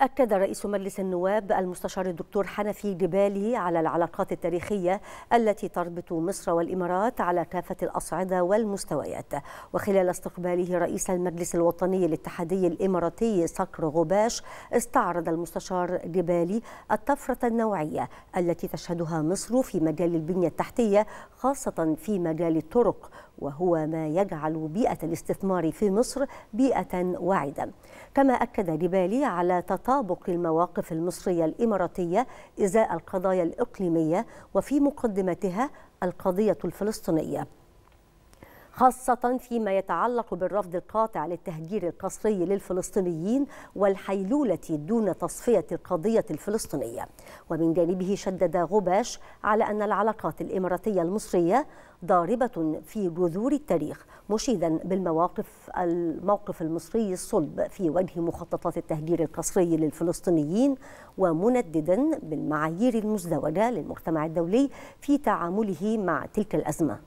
أكد رئيس مجلس النواب المستشار الدكتور حنفي جبالي على العلاقات التاريخية التي تربط مصر والإمارات على كافة الأصعدة والمستويات وخلال استقباله رئيس المجلس الوطني الاتحادي الإماراتي صقر غباش استعرض المستشار جبالي الطفرة النوعية التي تشهدها مصر في مجال البنية التحتية خاصة في مجال الطرق وهو ما يجعل بيئة الاستثمار في مصر بيئة واعدة كما أكد جبالي على تط تطابق المواقف المصرية الإماراتية إزاء القضايا الإقليمية وفي مقدمتها القضية الفلسطينية خاصة فيما يتعلق بالرفض القاطع للتهجير القسري للفلسطينيين والحيلولة دون تصفية القضية الفلسطينية ومن جانبه شدد غباش على أن العلاقات الإماراتية المصرية ضاربة في جذور التاريخ مشيدا بالمواقف الموقف المصري الصلب في وجه مخططات التهجير القسري للفلسطينيين ومنددا بالمعايير المزدوجة للمجتمع الدولي في تعامله مع تلك الأزمة